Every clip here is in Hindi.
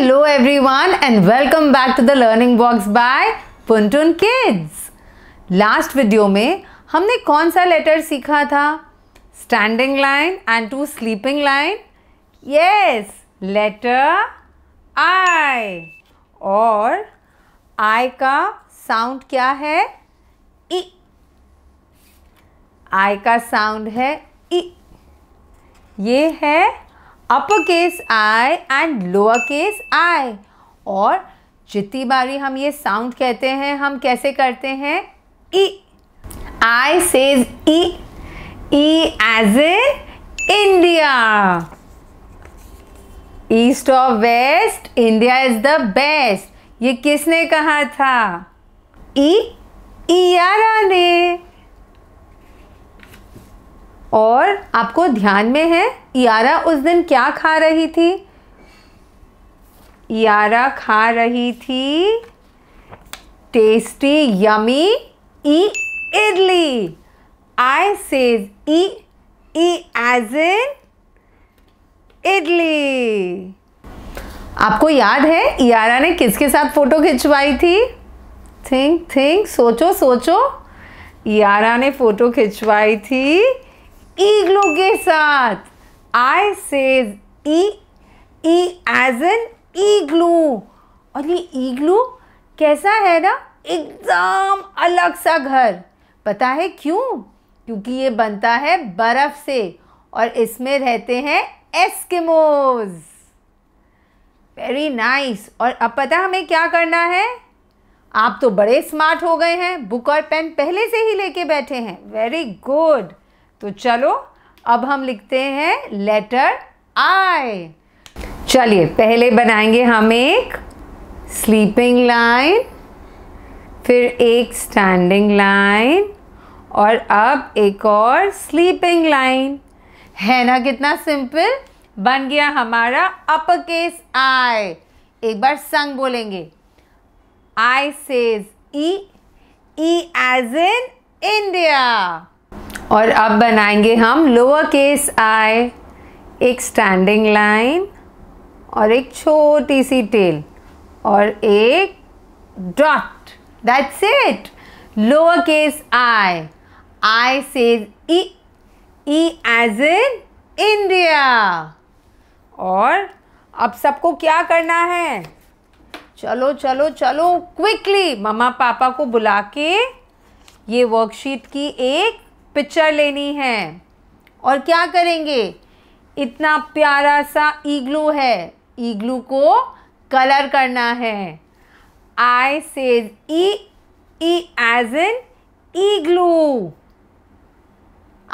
Hello everyone and welcome back to the learning box by Puntun kids last video में हमने कौन सा लेटर सीखा था standing line and two sleeping line yes letter I और आई का साउंड क्या है ई e. आई का साउंड है ई e. ये है upper case I and lower case I और जितनी बारी हम ये साउंड कहते हैं हम कैसे करते हैं E I says E E as a India east और west India is the best ये किसने कहा था ई इयारा ने और आपको ध्यान में है यारा उस दिन क्या खा रही थी यारा खा रही थी tasty yummy E idli I says E E as in idli आपको याद है यारा ने किसके साथ फ़ोटो खिंचवाई थी थिंक थिंक सोचो सोचो यारा ने फ़ोटो खिंचवाई थी ईगलो के साथ I says E E as an igloo और ये ईग्लू कैसा है ना एकदम अलग सा घर पता है क्यों क्योंकि ये बनता है बर्फ़ से और इसमें रहते हैं एस्किमोज वेरी नाइस और अब पता हमें क्या करना है आप तो बड़े स्मार्ट हो गए हैं बुक और पेन पहले से ही लेके बैठे हैं वेरी गुड तो चलो अब हम लिखते हैं लेटर आई चलिए पहले बनाएंगे हम एक स्लीपिंग लाइन फिर एक स्टैंडिंग लाइन और अब एक और स्लीपिंग लाइन है ना कितना सिंपल बन गया हमारा अपर केस आई एक बार संग बोलेंगे I says E E as in India और अब बनाएंगे हम लोअर केस आई एक स्टैंडिंग लाइन और एक छोटी सी टेल और एक dot that's it lower case I I says E as in India और अब सबको क्या करना है चलो चलो चलो क्विकली मम्मा पापा को बुला के ये वर्कशीट की एक पिक्चर लेनी है और क्या करेंगे इतना प्यारा सा ईग्लू है ईग्लू को कलर करना है I says E E as in igloo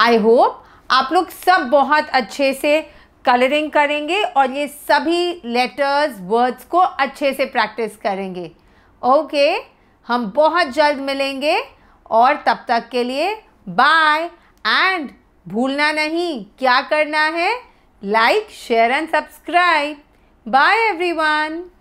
I hope आप लोग सब बहुत अच्छे से कलरिंग करेंगे और ये सभी लेटर्स वर्ड्स को अच्छे से प्रैक्टिस करेंगे ओके okay, हम बहुत जल्द मिलेंगे और तब तक के लिए बाय एंड भूलना नहीं क्या करना है like share and subscribe bye everyone